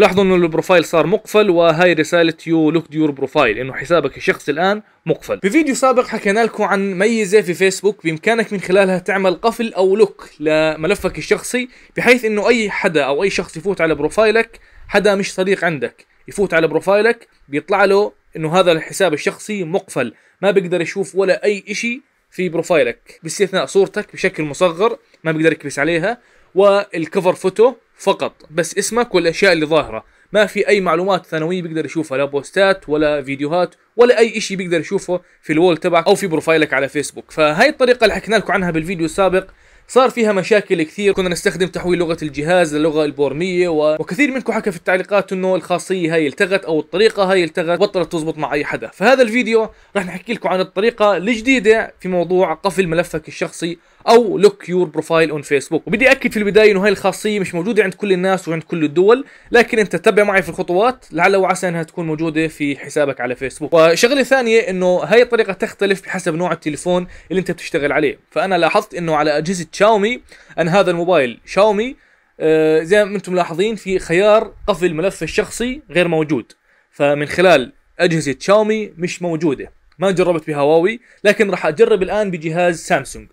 لاحظوا انه البروفايل صار مقفل وهي رساله يو لوك يور بروفايل انه حسابك الشخصي الان مقفل في فيديو سابق حكينا لكم عن ميزه في فيسبوك بامكانك من خلالها تعمل قفل او لوك لملفك الشخصي بحيث انه اي حدا او اي شخص يفوت على بروفايلك حدا مش صديق عندك يفوت على بروفايلك بيطلع له انه هذا الحساب الشخصي مقفل ما بيقدر يشوف ولا اي شيء في بروفايلك باستثناء صورتك بشكل مصغر ما بيقدر يكبس عليها والكفر فوتو فقط بس اسمك والاشياء اللي ظاهره ما في اي معلومات ثانويه بيقدر يشوفها لا بوستات ولا فيديوهات ولا اي شيء بيقدر يشوفه في الوول تبعك او في بروفايلك على فيسبوك فهاي الطريقه اللي حكينا لكم عنها بالفيديو السابق صار فيها مشاكل كثير كنا نستخدم تحويل لغه الجهاز للغه البورميه و... وكثير منكم حكى في التعليقات انه الخاصيه هاي التغت او الطريقه هاي التغت بطلت تزبط مع اي حدا فهذا الفيديو راح نحكي لكم عن الطريقه الجديده في موضوع قفل ملفك الشخصي او لوك يور بروفايل اون فيسبوك وبدي اكد في البدايه انه هاي الخاصيه مش موجوده عند كل الناس وعند كل الدول لكن انت تتبع معي في الخطوات لعل وعسى انها تكون موجوده في حسابك على فيسبوك وشغله ثانيه انه هاي الطريقه تختلف بحسب نوع التليفون اللي انت بتشتغل عليه فانا لاحظت انه على اجهزه شاومي انا هذا الموبايل شاومي آه، زي ما انتم ملاحظين في خيار قفل الملف الشخصي غير موجود فمن خلال اجهزه شاومي مش موجوده ما جربت بهواوي لكن راح اجرب الان بجهاز سامسونج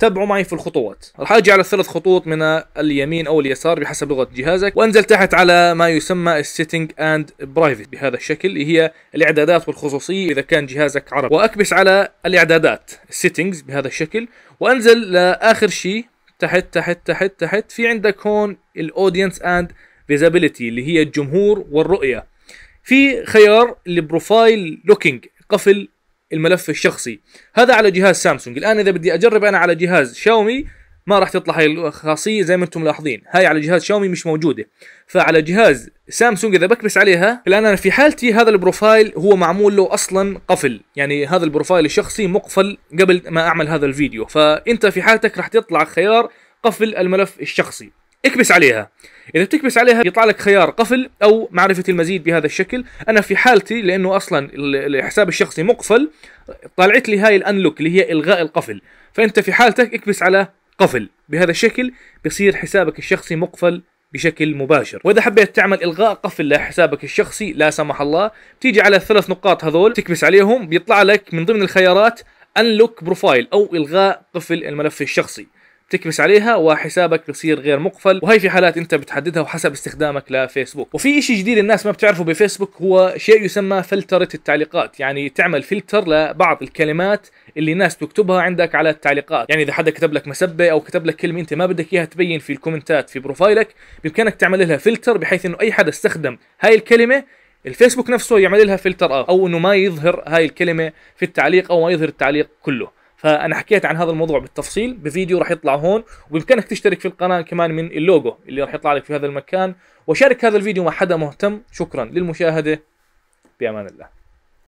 تبعوا معي في الخطوات راح اجي على الثلاث خطوط من اليمين او اليسار بحسب لغه جهازك وانزل تحت على ما يسمى السيتنج اند برايفت بهذا الشكل اللي هي الاعدادات والخصوصيه اذا كان جهازك عربي واكبس على الاعدادات السيتنجز بهذا الشكل وانزل لاخر شيء تحت تحت تحت تحت في عندك هون الاودينس اند فيزابيليتي اللي هي الجمهور والرؤيه في خيار البروفايل لوكينج قفل الملف الشخصي هذا على جهاز سامسونج الان اذا بدي اجرب انا على جهاز شاومي ما راح تطلع هاي الخاصيه زي ما انتم ملاحظين هاي على جهاز شاومي مش موجوده فعلى جهاز سامسونج اذا بكبس عليها الان انا في حالتي هذا البروفايل هو معمول له اصلا قفل يعني هذا البروفايل الشخصي مقفل قبل ما اعمل هذا الفيديو فانت في حالتك راح تطلع خيار قفل الملف الشخصي اكبس عليها اذا بتكبس عليها بيطلع لك خيار قفل او معرفه المزيد بهذا الشكل انا في حالتي لانه اصلا الحساب الشخصي مقفل طلعت لي هاي الانلوك اللي هي الغاء القفل فانت في حالتك اكبس على قفل بهذا الشكل بصير حسابك الشخصي مقفل بشكل مباشر واذا حبيت تعمل الغاء قفل لحسابك الشخصي لا سمح الله بتيجي على الثلاث نقاط هذول تكبس عليهم بيطلع لك من ضمن الخيارات انلوك بروفايل او الغاء قفل الملف الشخصي تكبس عليها وحسابك بصير غير مقفل وهي في حالات انت بتحددها وحسب استخدامك لفيسبوك وفي شيء جديد الناس ما بتعرفه بفيسبوك هو شيء يسمى فلترة التعليقات يعني تعمل فلتر لبعض الكلمات اللي الناس بتكتبها عندك على التعليقات يعني اذا حدا كتب لك مسبه او كتب لك كلمه انت ما بدك اياها تبين في الكومنتات في بروفايلك بامكانك تعمل لها فلتر بحيث انه اي حدا استخدم هاي الكلمه الفيسبوك نفسه يعمل لها فلتر او انه ما يظهر هاي الكلمه في التعليق او ما يظهر التعليق كله فانا حكيت عن هذا الموضوع بالتفصيل بفيديو راح يطلع هون وبامكانك تشترك في القناه كمان من اللوجو اللي راح يطلع لك في هذا المكان وشارك هذا الفيديو مع حدا مهتم شكرا للمشاهده بامان الله